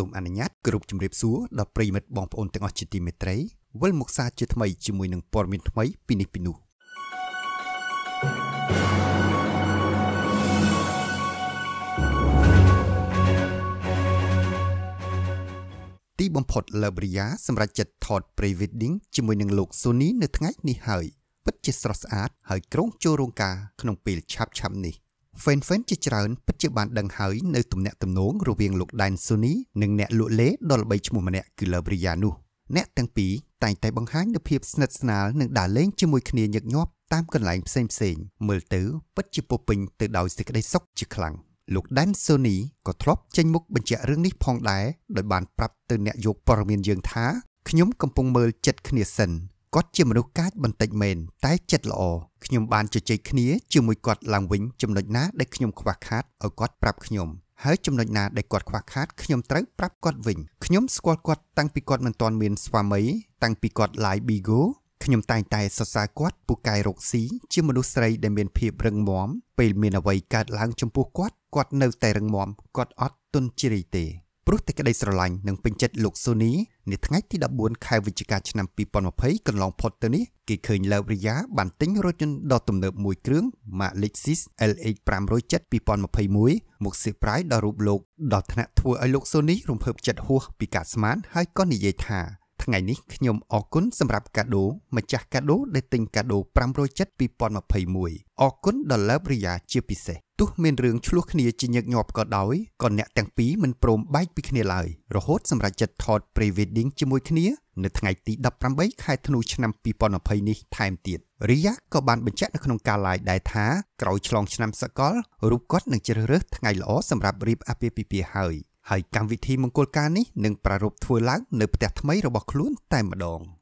សូមអនុញ្ញាតគ្រប់ជំរាបសួរដល់ប្រិយមិត្តបងប្អូនទាំងអស់ជាទីមេត្រីវិលមកសារជាថ្មីជាមួយនឹងព័ត៌មានថ្មីពីនេះពីនោះទីបំផុត Labria សម្រាប់ចិត្តថត pre-wedding ជាមួយនឹងលោក Sony នៅថ្ងៃនេះហើយពិតជាស្រស់ស្អាត ហើយក្រុង ចូលរោងការក្នុងពេលឆាប់ៗនេះ។ហ្វេនហ្វេនជាច្រើនពិតជាបានដឹងហើយនៅទំនាក់ទំនងរវាងលោកដែនស៊ូនីនិងអ្នកលក់លេដ៏ល្បីឈ្មោះម្នាក់គឺលើបរិយានោះអ្នកទាំងពីរតែងតែបង្ហាញនូវភាពស្និទ្ធស្នាលនិងដើរលេងជាមួយគ្នាញឹកញាប់តាមកន្លែងផ្សេងផ្សេងមើលទៅពិតជាពោពេញទៅដោយសេចក្តីសុខជាខ្លាំងលោកដែនស៊ូនីក៏ធ្លាប់ចេញមុខបញ្ជាក់រឿងនេះផងដែរដោយបានប្រាប់ទៅអ្នកយកព័ត៌មានយើងថាខ្ញុំកំពុងមើលចិត្តគ្នាសិនគាត់ជាមនុស្សកាចបន្តិចមែនតែចិត្តល្អខ្ញុំបានជជែកគ្នាជាមួយគាត់ឡើងវិញចំណុចណាដែលខ្ញុំខ្វះខាតឲ្យគាត់ប្រាប់ខ្ញុំហើយចំណុចណាដែលគាត់ខ្វះខាតខ្ញុំត្រូវប្រាប់គាត់វិញខ្ញុំស្គាល់គាត់តាំងពីគាត់មិនទាន់មានស្វាមីតាំងពីគាត់ឡាយ Bigo ខ្ញុំតែងតែសរសើរគាត់ពូកែរកស៊ីជាមនុស្សស្រីដែលមានភាពរឹងមាំពេលមានអ្វីកើតឡើងចំពោះគាត់គាត់នៅតែរឹងមាំគាត់អត់ទន់ជ្រាយទេព្រោះតែក្តីស្រឡាញ់និងពេញចិត្តលោកស៊ូនីនាថ្ងៃទី14ខែវិច្ឆិកាឆ្នាំ2020កន្លងផុតទៅនេះគេឃើញលើបរិយាបានទិញរថយន្តដ៏ទំនើបមួយគ្រឿង Mazda Lexus LX 507 2021មកសៀបប្រាយដល់រូបលោកដល់ថ្នាក់ធ្វើឲ្យលោកស៊ូនីរំភើបចិត្តហួសពីការស្មានហើយក៏និយាយថាថ្ងៃនេះខ្ញុំអរគុណសម្រាប់កាដូម្ចាស់កាដូដែលទិញកាដូ507 2021អរគុណដល់លើបរិយាជាពិសេសទោះមានរឿងឆ្លោះគ្នាជាញឹកញាប់ក៏ដោយក៏អ្នកទាំងពីរមិនព្រមបែកពីគ្នាឡើយរហូតសម្រាប់ចិត្តថត pre-wedding ជាមួយគ្នានៅថ្ងៃទី18ខែធ្នូឆ្នាំ2020នេះថែមទៀតរីយ៉ាក៏បានបញ្ជាក់នៅក្នុងការ live ដែរថាក្រោយឆ្លងឆ្នាំសកលរូបគាត់នឹងជ្រើសរើសថ្ងៃល្អសម្រាប់រៀបអាពាហ៍ពិពាហ៍ហើយហើយកម្មវិធីមង្គលការនេះនឹងប្រារព្ធធ្វើឡើងនៅផ្ទះថ្មីរបស់ខ្លួនតែម្ដង។